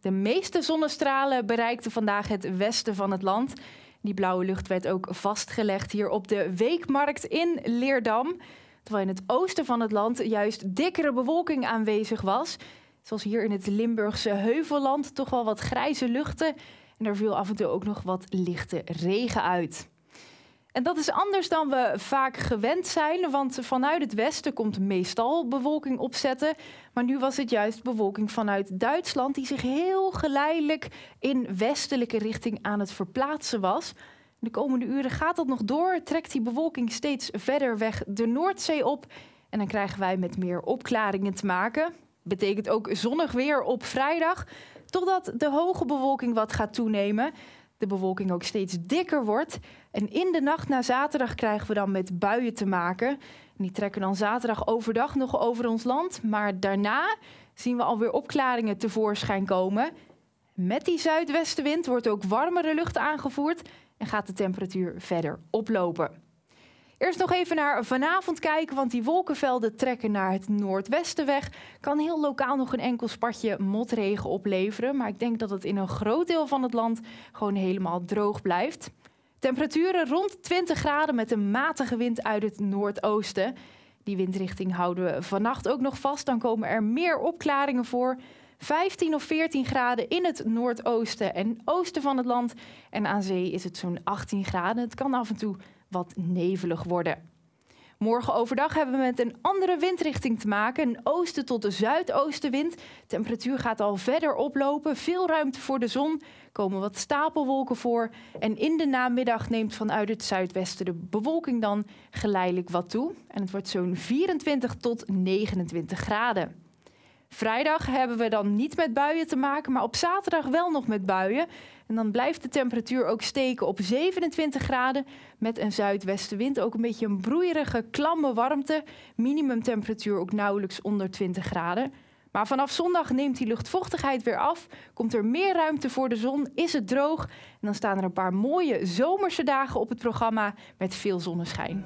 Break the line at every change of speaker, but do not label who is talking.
De meeste zonnestralen bereikten vandaag het westen van het land. Die blauwe lucht werd ook vastgelegd hier op de weekmarkt in Leerdam. Terwijl in het oosten van het land juist dikkere bewolking aanwezig was. Zoals hier in het Limburgse Heuvelland toch wel wat grijze luchten. En er viel af en toe ook nog wat lichte regen uit. En dat is anders dan we vaak gewend zijn, want vanuit het westen komt meestal bewolking opzetten. Maar nu was het juist bewolking vanuit Duitsland, die zich heel geleidelijk in westelijke richting aan het verplaatsen was. De komende uren gaat dat nog door, trekt die bewolking steeds verder weg de Noordzee op. En dan krijgen wij met meer opklaringen te maken. Betekent ook zonnig weer op vrijdag, totdat de hoge bewolking wat gaat toenemen de bewolking ook steeds dikker wordt. En in de nacht na zaterdag krijgen we dan met buien te maken. die trekken dan zaterdag overdag nog over ons land. Maar daarna zien we alweer opklaringen tevoorschijn komen. Met die zuidwestenwind wordt ook warmere lucht aangevoerd en gaat de temperatuur verder oplopen. Eerst nog even naar vanavond kijken, want die wolkenvelden trekken naar het noordwesten weg. Kan heel lokaal nog een enkel spatje motregen opleveren, maar ik denk dat het in een groot deel van het land gewoon helemaal droog blijft. Temperaturen rond 20 graden met een matige wind uit het noordoosten. Die windrichting houden we vannacht ook nog vast, dan komen er meer opklaringen voor. 15 of 14 graden in het noordoosten en oosten van het land. En aan zee is het zo'n 18 graden. Het kan af en toe wat nevelig worden. Morgen overdag hebben we met een andere windrichting te maken. Een oosten tot de zuidoostenwind. Temperatuur gaat al verder oplopen. Veel ruimte voor de zon. Komen wat stapelwolken voor. En in de namiddag neemt vanuit het zuidwesten de bewolking dan geleidelijk wat toe. En het wordt zo'n 24 tot 29 graden. Vrijdag hebben we dan niet met buien te maken, maar op zaterdag wel nog met buien. En dan blijft de temperatuur ook steken op 27 graden met een zuidwestenwind. Ook een beetje een broeierige, klamme warmte. Minimumtemperatuur ook nauwelijks onder 20 graden. Maar vanaf zondag neemt die luchtvochtigheid weer af, komt er meer ruimte voor de zon, is het droog en dan staan er een paar mooie zomerse dagen op het programma met veel zonneschijn.